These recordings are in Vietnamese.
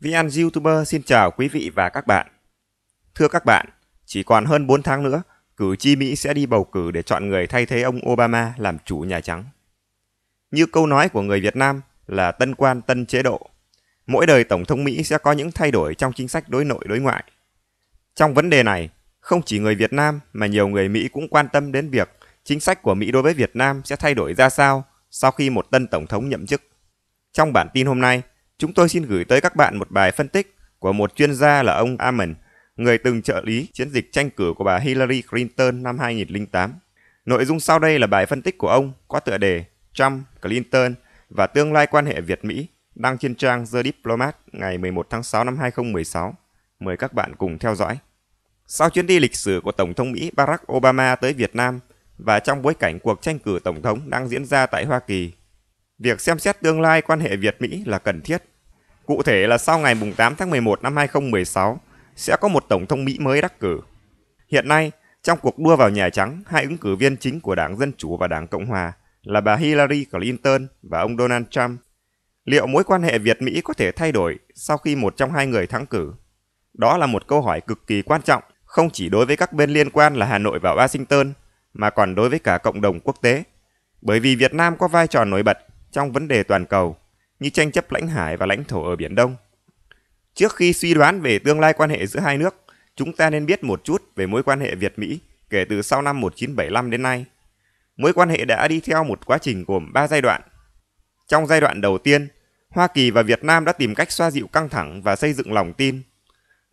VN YouTuber xin chào quý vị và các bạn. Thưa các bạn, chỉ còn hơn 4 tháng nữa, cử tri Mỹ sẽ đi bầu cử để chọn người thay thế ông Obama làm chủ Nhà Trắng. Như câu nói của người Việt Nam là tân quan tân chế độ. Mỗi đời Tổng thống Mỹ sẽ có những thay đổi trong chính sách đối nội đối ngoại. Trong vấn đề này, không chỉ người Việt Nam mà nhiều người Mỹ cũng quan tâm đến việc chính sách của Mỹ đối với Việt Nam sẽ thay đổi ra sao sau khi một tân Tổng thống nhậm chức. Trong bản tin hôm nay, Chúng tôi xin gửi tới các bạn một bài phân tích của một chuyên gia là ông Amon, người từng trợ lý chiến dịch tranh cử của bà Hillary Clinton năm 2008. Nội dung sau đây là bài phân tích của ông có tựa đề Trump, Clinton và tương lai quan hệ Việt-Mỹ đăng trên trang The Diplomat ngày 11 tháng 6 năm 2016. Mời các bạn cùng theo dõi. Sau chuyến đi lịch sử của Tổng thống Mỹ Barack Obama tới Việt Nam và trong bối cảnh cuộc tranh cử Tổng thống đang diễn ra tại Hoa Kỳ, Việc xem xét tương lai quan hệ Việt-Mỹ là cần thiết. Cụ thể là sau ngày 8 tháng 11 năm 2016 sẽ có một Tổng thống Mỹ mới đắc cử. Hiện nay, trong cuộc đua vào Nhà Trắng, hai ứng cử viên chính của Đảng Dân Chủ và Đảng Cộng Hòa là bà Hillary Clinton và ông Donald Trump. Liệu mối quan hệ Việt-Mỹ có thể thay đổi sau khi một trong hai người thắng cử? Đó là một câu hỏi cực kỳ quan trọng, không chỉ đối với các bên liên quan là Hà Nội và Washington, mà còn đối với cả cộng đồng quốc tế. Bởi vì Việt Nam có vai trò nổi bật trong vấn đề toàn cầu như tranh chấp lãnh hải và lãnh thổ ở Biển Đông. Trước khi suy đoán về tương lai quan hệ giữa hai nước, chúng ta nên biết một chút về mối quan hệ Việt-Mỹ kể từ sau năm 1975 đến nay. Mối quan hệ đã đi theo một quá trình gồm ba giai đoạn. Trong giai đoạn đầu tiên, Hoa Kỳ và Việt Nam đã tìm cách xoa dịu căng thẳng và xây dựng lòng tin.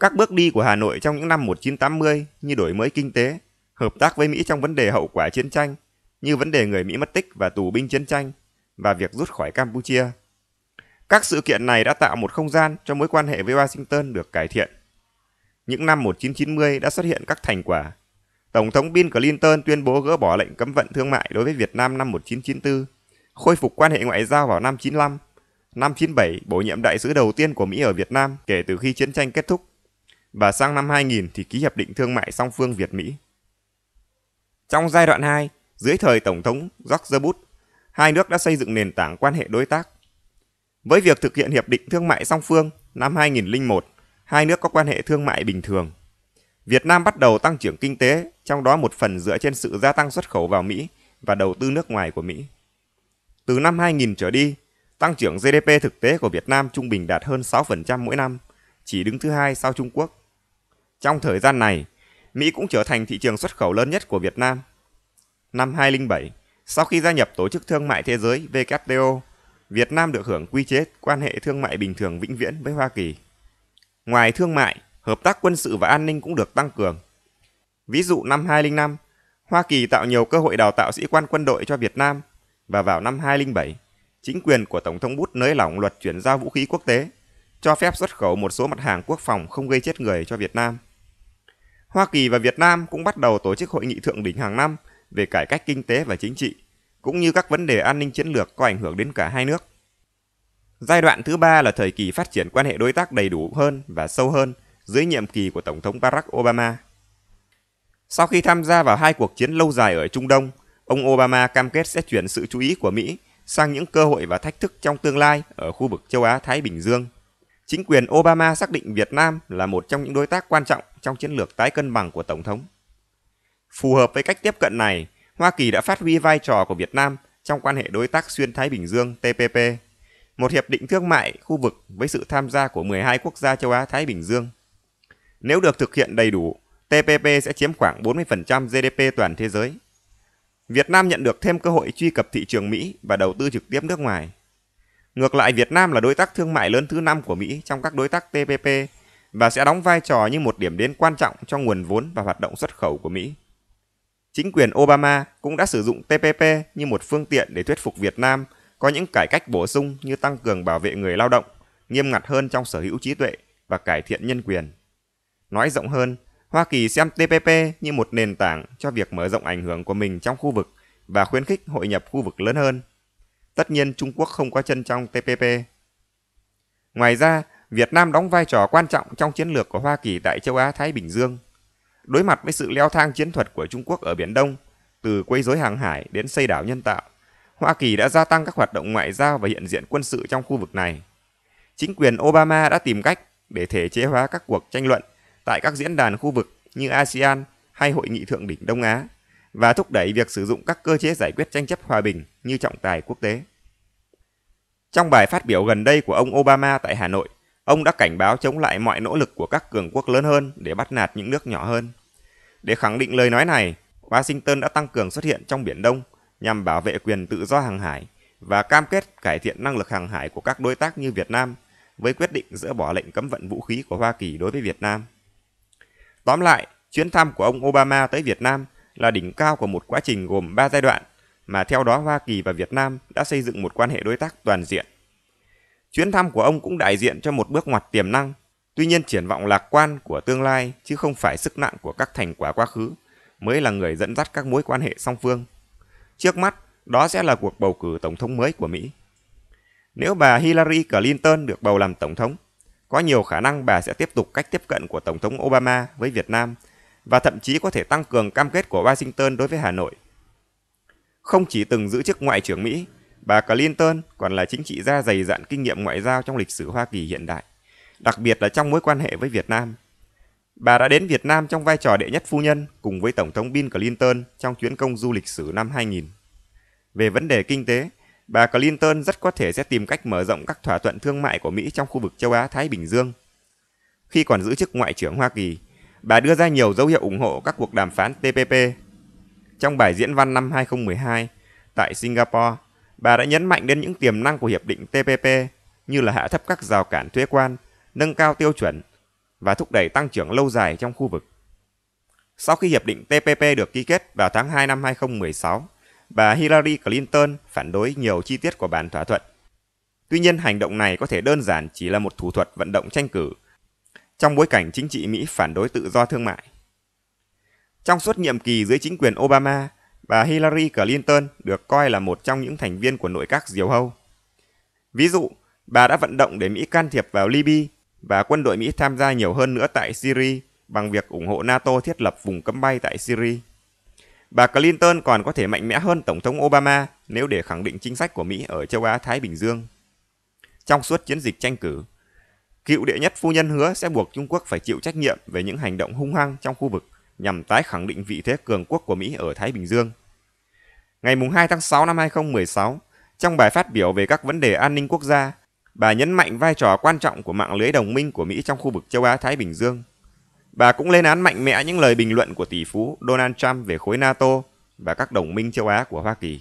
Các bước đi của Hà Nội trong những năm 1980 như đổi mới kinh tế, hợp tác với Mỹ trong vấn đề hậu quả chiến tranh, như vấn đề người Mỹ mất tích và tù binh chiến tranh – và việc rút khỏi Campuchia. Các sự kiện này đã tạo một không gian cho mối quan hệ với Washington được cải thiện. Những năm 1990 đã xuất hiện các thành quả. Tổng thống Bill Clinton tuyên bố gỡ bỏ lệnh cấm vận thương mại đối với Việt Nam năm 1994, khôi phục quan hệ ngoại giao vào năm 95. Năm 97 bổ nhiệm đại sứ đầu tiên của Mỹ ở Việt Nam kể từ khi chiến tranh kết thúc. Và sang năm 2000 thì ký hiệp định thương mại song phương Việt Mỹ. Trong giai đoạn 2, dưới thời Tổng thống George Bush, hai nước đã xây dựng nền tảng quan hệ đối tác. Với việc thực hiện Hiệp định Thương mại song phương năm 2001, hai nước có quan hệ thương mại bình thường. Việt Nam bắt đầu tăng trưởng kinh tế, trong đó một phần dựa trên sự gia tăng xuất khẩu vào Mỹ và đầu tư nước ngoài của Mỹ. Từ năm 2000 trở đi, tăng trưởng GDP thực tế của Việt Nam trung bình đạt hơn 6% mỗi năm, chỉ đứng thứ hai sau Trung Quốc. Trong thời gian này, Mỹ cũng trở thành thị trường xuất khẩu lớn nhất của Việt Nam. Năm 2007, sau khi gia nhập Tổ chức Thương mại Thế giới WTO, Việt Nam được hưởng quy chế quan hệ thương mại bình thường vĩnh viễn với Hoa Kỳ. Ngoài thương mại, hợp tác quân sự và an ninh cũng được tăng cường. Ví dụ năm 2005, Hoa Kỳ tạo nhiều cơ hội đào tạo sĩ quan quân đội cho Việt Nam và vào năm 2007, chính quyền của Tổng thống Bút nới lỏng luật chuyển giao vũ khí quốc tế, cho phép xuất khẩu một số mặt hàng quốc phòng không gây chết người cho Việt Nam. Hoa Kỳ và Việt Nam cũng bắt đầu tổ chức hội nghị thượng đỉnh hàng năm – về cải cách kinh tế và chính trị, cũng như các vấn đề an ninh chiến lược có ảnh hưởng đến cả hai nước. Giai đoạn thứ ba là thời kỳ phát triển quan hệ đối tác đầy đủ hơn và sâu hơn dưới nhiệm kỳ của Tổng thống Barack Obama. Sau khi tham gia vào hai cuộc chiến lâu dài ở Trung Đông, ông Obama cam kết sẽ chuyển sự chú ý của Mỹ sang những cơ hội và thách thức trong tương lai ở khu vực châu Á-Thái Bình Dương. Chính quyền Obama xác định Việt Nam là một trong những đối tác quan trọng trong chiến lược tái cân bằng của Tổng thống. Phù hợp với cách tiếp cận này, Hoa Kỳ đã phát huy vai trò của Việt Nam trong quan hệ đối tác xuyên Thái Bình Dương TPP, một hiệp định thương mại khu vực với sự tham gia của 12 quốc gia châu Á Thái Bình Dương. Nếu được thực hiện đầy đủ, TPP sẽ chiếm khoảng 40% GDP toàn thế giới. Việt Nam nhận được thêm cơ hội truy cập thị trường Mỹ và đầu tư trực tiếp nước ngoài. Ngược lại, Việt Nam là đối tác thương mại lớn thứ năm của Mỹ trong các đối tác TPP và sẽ đóng vai trò như một điểm đến quan trọng cho nguồn vốn và hoạt động xuất khẩu của Mỹ. Chính quyền Obama cũng đã sử dụng TPP như một phương tiện để thuyết phục Việt Nam có những cải cách bổ sung như tăng cường bảo vệ người lao động, nghiêm ngặt hơn trong sở hữu trí tuệ và cải thiện nhân quyền. Nói rộng hơn, Hoa Kỳ xem TPP như một nền tảng cho việc mở rộng ảnh hưởng của mình trong khu vực và khuyến khích hội nhập khu vực lớn hơn. Tất nhiên Trung Quốc không có chân trong TPP. Ngoài ra, Việt Nam đóng vai trò quan trọng trong chiến lược của Hoa Kỳ tại châu Á Thái Bình Dương. Đối mặt với sự leo thang chiến thuật của Trung Quốc ở Biển Đông, từ quấy rối hàng hải đến xây đảo nhân tạo, Hoa Kỳ đã gia tăng các hoạt động ngoại giao và hiện diện quân sự trong khu vực này. Chính quyền Obama đã tìm cách để thể chế hóa các cuộc tranh luận tại các diễn đàn khu vực như ASEAN hay Hội nghị Thượng đỉnh Đông Á và thúc đẩy việc sử dụng các cơ chế giải quyết tranh chấp hòa bình như trọng tài quốc tế. Trong bài phát biểu gần đây của ông Obama tại Hà Nội, Ông đã cảnh báo chống lại mọi nỗ lực của các cường quốc lớn hơn để bắt nạt những nước nhỏ hơn. Để khẳng định lời nói này, Washington đã tăng cường xuất hiện trong Biển Đông nhằm bảo vệ quyền tự do hàng hải và cam kết cải thiện năng lực hàng hải của các đối tác như Việt Nam với quyết định dỡ bỏ lệnh cấm vận vũ khí của Hoa Kỳ đối với Việt Nam. Tóm lại, chuyến thăm của ông Obama tới Việt Nam là đỉnh cao của một quá trình gồm 3 giai đoạn, mà theo đó Hoa Kỳ và Việt Nam đã xây dựng một quan hệ đối tác toàn diện. Chuyến thăm của ông cũng đại diện cho một bước ngoặt tiềm năng. Tuy nhiên triển vọng lạc quan của tương lai chứ không phải sức nặng của các thành quả quá khứ mới là người dẫn dắt các mối quan hệ song phương. Trước mắt, đó sẽ là cuộc bầu cử tổng thống mới của Mỹ. Nếu bà Hillary Clinton được bầu làm tổng thống, có nhiều khả năng bà sẽ tiếp tục cách tiếp cận của Tổng thống Obama với Việt Nam và thậm chí có thể tăng cường cam kết của Washington đối với Hà Nội. Không chỉ từng giữ chức Ngoại trưởng Mỹ, Bà Clinton còn là chính trị gia dày dặn kinh nghiệm ngoại giao trong lịch sử Hoa Kỳ hiện đại, đặc biệt là trong mối quan hệ với Việt Nam. Bà đã đến Việt Nam trong vai trò đệ nhất phu nhân cùng với Tổng thống Bill Clinton trong chuyến công du lịch sử năm 2000. Về vấn đề kinh tế, bà Clinton rất có thể sẽ tìm cách mở rộng các thỏa thuận thương mại của Mỹ trong khu vực châu Á-Thái Bình Dương. Khi còn giữ chức Ngoại trưởng Hoa Kỳ, bà đưa ra nhiều dấu hiệu ủng hộ các cuộc đàm phán TPP. Trong bài diễn văn năm 2012 tại Singapore, Bà đã nhấn mạnh đến những tiềm năng của hiệp định TPP như là hạ thấp các rào cản thuế quan, nâng cao tiêu chuẩn và thúc đẩy tăng trưởng lâu dài trong khu vực. Sau khi hiệp định TPP được ký kết vào tháng 2 năm 2016, bà Hillary Clinton phản đối nhiều chi tiết của bản thỏa thuận. Tuy nhiên, hành động này có thể đơn giản chỉ là một thủ thuật vận động tranh cử trong bối cảnh chính trị Mỹ phản đối tự do thương mại. Trong suốt nhiệm kỳ dưới chính quyền Obama, Bà Hillary Clinton được coi là một trong những thành viên của nội các diều hâu. Ví dụ, bà đã vận động để Mỹ can thiệp vào Libya và quân đội Mỹ tham gia nhiều hơn nữa tại Syria bằng việc ủng hộ NATO thiết lập vùng cấm bay tại Syria. Bà Clinton còn có thể mạnh mẽ hơn Tổng thống Obama nếu để khẳng định chính sách của Mỹ ở châu Á-Thái Bình Dương. Trong suốt chiến dịch tranh cử, cựu đệ nhất phu nhân hứa sẽ buộc Trung Quốc phải chịu trách nhiệm về những hành động hung hăng trong khu vực nhằm tái khẳng định vị thế cường quốc của Mỹ ở Thái Bình Dương. Ngày 2 tháng 6 năm 2016, trong bài phát biểu về các vấn đề an ninh quốc gia, bà nhấn mạnh vai trò quan trọng của mạng lưới đồng minh của Mỹ trong khu vực châu Á-Thái Bình Dương. Bà cũng lên án mạnh mẽ những lời bình luận của tỷ phú Donald Trump về khối NATO và các đồng minh châu Á của Hoa Kỳ.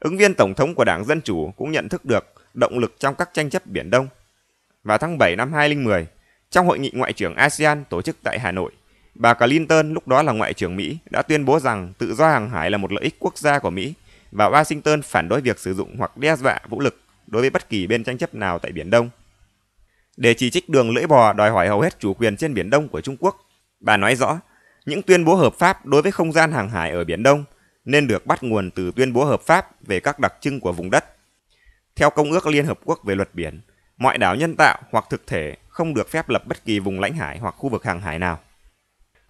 Ứng viên Tổng thống của Đảng Dân Chủ cũng nhận thức được động lực trong các tranh chấp Biển Đông. Vào tháng 7 năm 2010, trong hội nghị Ngoại trưởng ASEAN tổ chức tại Hà Nội, Bà Clinton lúc đó là Ngoại trưởng Mỹ đã tuyên bố rằng tự do hàng hải là một lợi ích quốc gia của Mỹ và Washington phản đối việc sử dụng hoặc đe dọa vũ lực đối với bất kỳ bên tranh chấp nào tại Biển Đông. Để chỉ trích đường lưỡi bò đòi hỏi hầu hết chủ quyền trên Biển Đông của Trung Quốc, bà nói rõ những tuyên bố hợp pháp đối với không gian hàng hải ở Biển Đông nên được bắt nguồn từ tuyên bố hợp pháp về các đặc trưng của vùng đất. Theo Công ước Liên Hợp Quốc về luật biển, mọi đảo nhân tạo hoặc thực thể không được phép lập bất kỳ vùng lãnh hải hoặc khu vực hàng hải nào.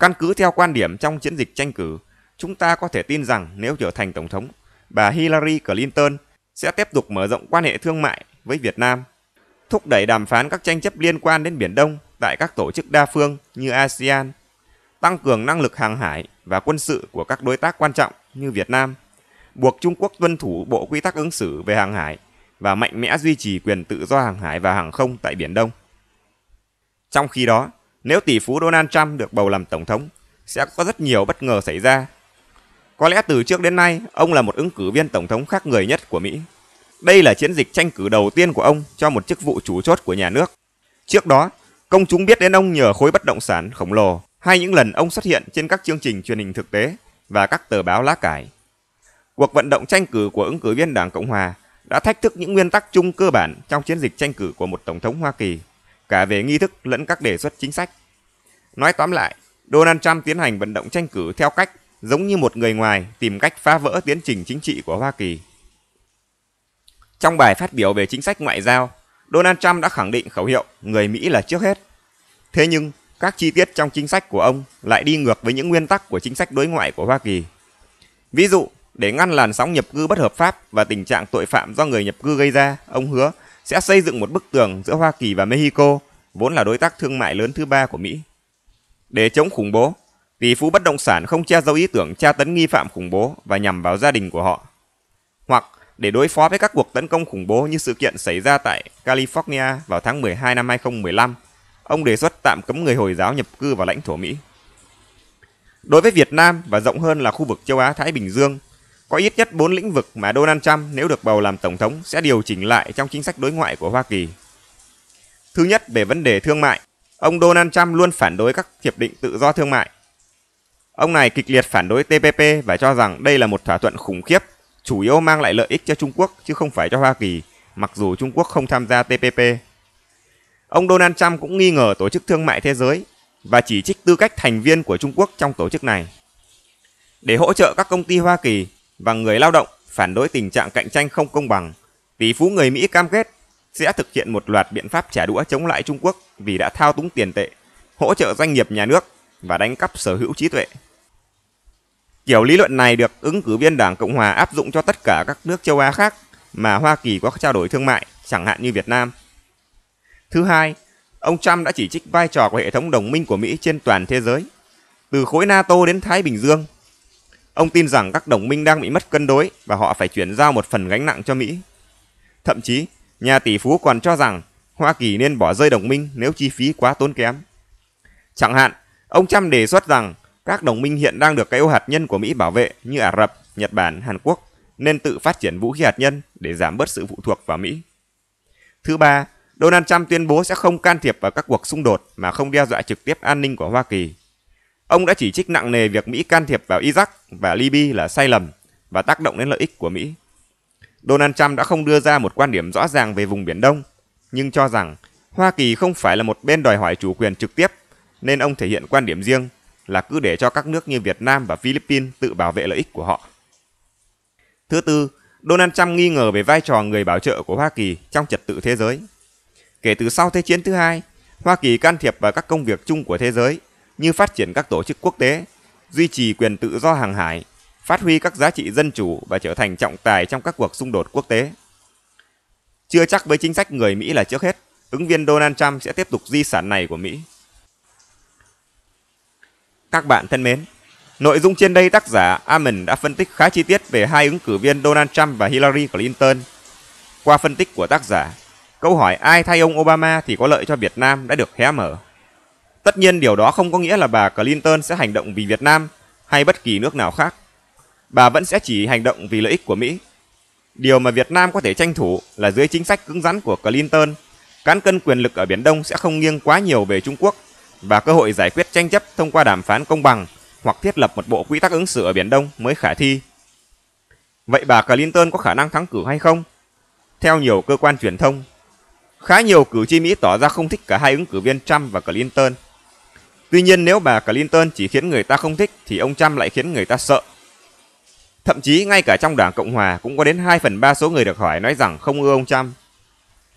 Căn cứ theo quan điểm trong chiến dịch tranh cử, chúng ta có thể tin rằng nếu trở thành Tổng thống, bà Hillary Clinton sẽ tiếp tục mở rộng quan hệ thương mại với Việt Nam, thúc đẩy đàm phán các tranh chấp liên quan đến Biển Đông tại các tổ chức đa phương như ASEAN, tăng cường năng lực hàng hải và quân sự của các đối tác quan trọng như Việt Nam, buộc Trung Quốc tuân thủ bộ quy tắc ứng xử về hàng hải và mạnh mẽ duy trì quyền tự do hàng hải và hàng không tại Biển Đông. Trong khi đó, nếu tỷ phú Donald Trump được bầu làm tổng thống, sẽ có rất nhiều bất ngờ xảy ra. Có lẽ từ trước đến nay, ông là một ứng cử viên tổng thống khác người nhất của Mỹ. Đây là chiến dịch tranh cử đầu tiên của ông cho một chức vụ chủ chốt của nhà nước. Trước đó, công chúng biết đến ông nhờ khối bất động sản khổng lồ hay những lần ông xuất hiện trên các chương trình truyền hình thực tế và các tờ báo lá cải. Cuộc vận động tranh cử của ứng cử viên Đảng Cộng Hòa đã thách thức những nguyên tắc chung cơ bản trong chiến dịch tranh cử của một tổng thống Hoa Kỳ cả về nghi thức lẫn các đề xuất chính sách. Nói tóm lại, Donald Trump tiến hành vận động tranh cử theo cách giống như một người ngoài tìm cách phá vỡ tiến trình chính trị của Hoa Kỳ. Trong bài phát biểu về chính sách ngoại giao, Donald Trump đã khẳng định khẩu hiệu người Mỹ là trước hết. Thế nhưng, các chi tiết trong chính sách của ông lại đi ngược với những nguyên tắc của chính sách đối ngoại của Hoa Kỳ. Ví dụ, để ngăn làn sóng nhập cư bất hợp pháp và tình trạng tội phạm do người nhập cư gây ra, ông hứa sẽ xây dựng một bức tường giữa Hoa Kỳ và Mexico, vốn là đối tác thương mại lớn thứ ba của Mỹ. Để chống khủng bố, tỷ phú bất động sản không che giấu ý tưởng tra tấn nghi phạm khủng bố và nhằm vào gia đình của họ. Hoặc để đối phó với các cuộc tấn công khủng bố như sự kiện xảy ra tại California vào tháng 12 năm 2015, ông đề xuất tạm cấm người Hồi giáo nhập cư vào lãnh thổ Mỹ. Đối với Việt Nam và rộng hơn là khu vực châu Á-Thái Bình Dương – có ít nhất 4 lĩnh vực mà Donald Trump nếu được bầu làm tổng thống sẽ điều chỉnh lại trong chính sách đối ngoại của Hoa Kỳ. Thứ nhất về vấn đề thương mại, ông Donald Trump luôn phản đối các hiệp định tự do thương mại. Ông này kịch liệt phản đối TPP và cho rằng đây là một thỏa thuận khủng khiếp, chủ yếu mang lại lợi ích cho Trung Quốc chứ không phải cho Hoa Kỳ, mặc dù Trung Quốc không tham gia TPP. Ông Donald Trump cũng nghi ngờ Tổ chức Thương mại Thế giới và chỉ trích tư cách thành viên của Trung Quốc trong tổ chức này. Để hỗ trợ các công ty Hoa Kỳ, và người lao động phản đối tình trạng cạnh tranh không công bằng, tỷ phú người Mỹ cam kết sẽ thực hiện một loạt biện pháp trả đũa chống lại Trung Quốc vì đã thao túng tiền tệ, hỗ trợ doanh nghiệp nhà nước và đánh cắp sở hữu trí tuệ. Kiểu lý luận này được ứng cử viên Đảng Cộng Hòa áp dụng cho tất cả các nước châu Á khác mà Hoa Kỳ có trao đổi thương mại, chẳng hạn như Việt Nam. Thứ hai, ông Trump đã chỉ trích vai trò của hệ thống đồng minh của Mỹ trên toàn thế giới, từ khối NATO đến Thái Bình Dương Ông tin rằng các đồng minh đang bị mất cân đối và họ phải chuyển giao một phần gánh nặng cho Mỹ. Thậm chí, nhà tỷ phú còn cho rằng Hoa Kỳ nên bỏ rơi đồng minh nếu chi phí quá tốn kém. Chẳng hạn, ông Trump đề xuất rằng các đồng minh hiện đang được cái ô hạt nhân của Mỹ bảo vệ như Ả Rập, Nhật Bản, Hàn Quốc nên tự phát triển vũ khí hạt nhân để giảm bớt sự phụ thuộc vào Mỹ. Thứ ba, Donald Trump tuyên bố sẽ không can thiệp vào các cuộc xung đột mà không đe dọa trực tiếp an ninh của Hoa Kỳ. Ông đã chỉ trích nặng nề việc Mỹ can thiệp vào Iraq và Libya là sai lầm và tác động đến lợi ích của Mỹ. Donald Trump đã không đưa ra một quan điểm rõ ràng về vùng Biển Đông, nhưng cho rằng Hoa Kỳ không phải là một bên đòi hỏi chủ quyền trực tiếp, nên ông thể hiện quan điểm riêng là cứ để cho các nước như Việt Nam và Philippines tự bảo vệ lợi ích của họ. Thứ tư, Donald Trump nghi ngờ về vai trò người bảo trợ của Hoa Kỳ trong trật tự thế giới. Kể từ sau Thế chiến thứ hai, Hoa Kỳ can thiệp vào các công việc chung của thế giới như phát triển các tổ chức quốc tế, duy trì quyền tự do hàng hải, phát huy các giá trị dân chủ và trở thành trọng tài trong các cuộc xung đột quốc tế. Chưa chắc với chính sách người Mỹ là trước hết, ứng viên Donald Trump sẽ tiếp tục di sản này của Mỹ. Các bạn thân mến, nội dung trên đây tác giả Amon đã phân tích khá chi tiết về hai ứng cử viên Donald Trump và Hillary Clinton. Qua phân tích của tác giả, câu hỏi ai thay ông Obama thì có lợi cho Việt Nam đã được hé mở. Tất nhiên điều đó không có nghĩa là bà Clinton sẽ hành động vì Việt Nam hay bất kỳ nước nào khác. Bà vẫn sẽ chỉ hành động vì lợi ích của Mỹ. Điều mà Việt Nam có thể tranh thủ là dưới chính sách cứng rắn của Clinton, cán cân quyền lực ở Biển Đông sẽ không nghiêng quá nhiều về Trung Quốc và cơ hội giải quyết tranh chấp thông qua đàm phán công bằng hoặc thiết lập một bộ quy tắc ứng xử ở Biển Đông mới khả thi. Vậy bà Clinton có khả năng thắng cử hay không? Theo nhiều cơ quan truyền thông, khá nhiều cử tri Mỹ tỏ ra không thích cả hai ứng cử viên Trump và Clinton. Tuy nhiên nếu bà Clinton chỉ khiến người ta không thích thì ông Trump lại khiến người ta sợ. Thậm chí ngay cả trong Đảng Cộng Hòa cũng có đến 2 phần 3 số người được hỏi nói rằng không ưa ông Trump.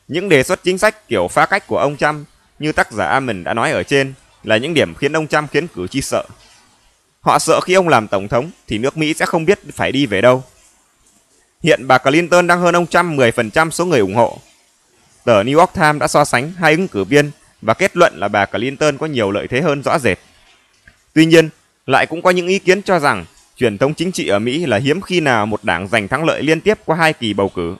Những đề xuất chính sách kiểu phá cách của ông Trump như tác giả Amin đã nói ở trên là những điểm khiến ông Trump khiến cử tri sợ. Họ sợ khi ông làm tổng thống thì nước Mỹ sẽ không biết phải đi về đâu. Hiện bà Clinton đang hơn ông Trump 10% số người ủng hộ. Tờ New York Times đã so sánh hai ứng cử viên và kết luận là bà Clinton có nhiều lợi thế hơn rõ rệt. Tuy nhiên, lại cũng có những ý kiến cho rằng truyền thống chính trị ở Mỹ là hiếm khi nào một đảng giành thắng lợi liên tiếp qua hai kỳ bầu cử.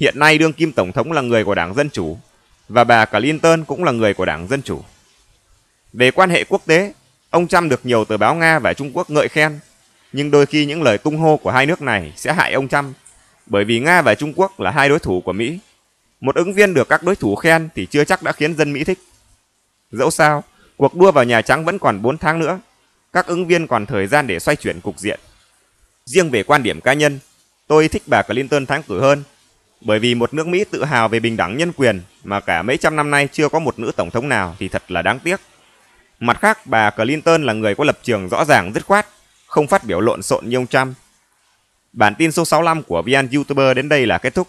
Hiện nay đương kim tổng thống là người của đảng Dân Chủ, và bà Clinton cũng là người của đảng Dân Chủ. Về quan hệ quốc tế, ông Trump được nhiều tờ báo Nga và Trung Quốc ngợi khen, nhưng đôi khi những lời tung hô của hai nước này sẽ hại ông Trump, bởi vì Nga và Trung Quốc là hai đối thủ của Mỹ một ứng viên được các đối thủ khen thì chưa chắc đã khiến dân Mỹ thích. Dẫu sao, cuộc đua vào Nhà Trắng vẫn còn 4 tháng nữa. Các ứng viên còn thời gian để xoay chuyển cục diện. Riêng về quan điểm cá nhân, tôi thích bà Clinton thắng cử hơn. Bởi vì một nước Mỹ tự hào về bình đẳng nhân quyền mà cả mấy trăm năm nay chưa có một nữ tổng thống nào thì thật là đáng tiếc. Mặt khác, bà Clinton là người có lập trường rõ ràng dứt khoát, không phát biểu lộn xộn như ông Trump. Bản tin số 65 của VN YouTuber đến đây là kết thúc.